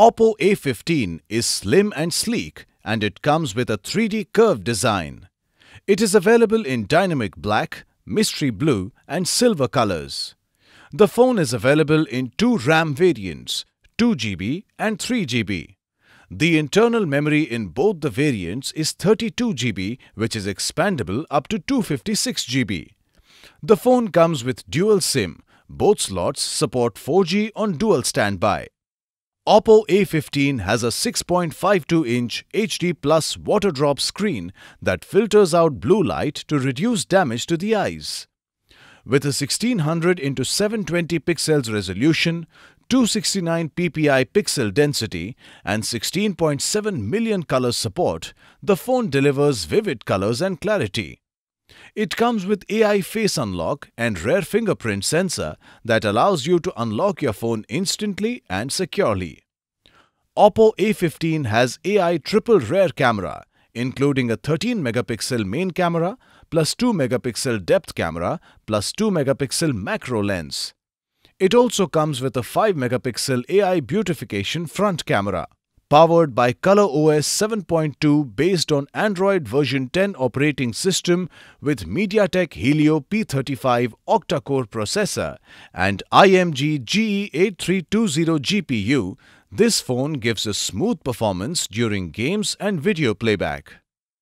Oppo A15 is slim and sleek and it comes with a 3D curved design. It is available in dynamic black, mystery blue and silver colors. The phone is available in two RAM variants, 2GB and 3GB. The internal memory in both the variants is 32GB which is expandable up to 256GB. The phone comes with dual SIM. Both slots support 4G on dual standby. Oppo A15 has a 6.52-inch HD Plus water drop screen that filters out blue light to reduce damage to the eyes. With a 1600 into 720 pixels resolution, 269 ppi pixel density and 16.7 million color support, the phone delivers vivid colors and clarity. It comes with AI Face Unlock and Rare Fingerprint Sensor that allows you to unlock your phone instantly and securely. Oppo A15 has AI triple rear camera, including a 13 megapixel main camera plus 2 megapixel depth camera plus 2 megapixel macro lens. It also comes with a 5 megapixel AI beautification front camera powered by ColorOS 7.2 based on Android version 10 operating system with MediaTek Helio P35 octa-core processor and IMG GE8320 GPU, this phone gives a smooth performance during games and video playback.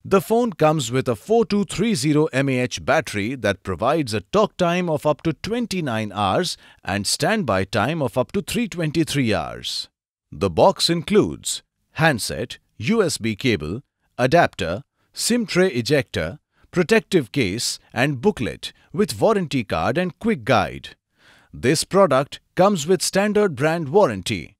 The phone comes with a 4230 mAh battery that provides a talk time of up to 29 hours and standby time of up to 323 hours. The box includes handset, USB cable, adapter, SIM tray ejector, protective case and booklet with warranty card and quick guide. This product comes with standard brand warranty.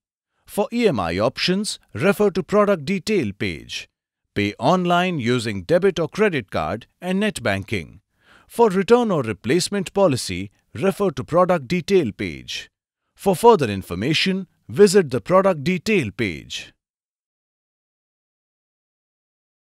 For EMI options, refer to product detail page. Pay online using debit or credit card and net banking. For return or replacement policy, refer to product detail page. For further information, visit the product detail page.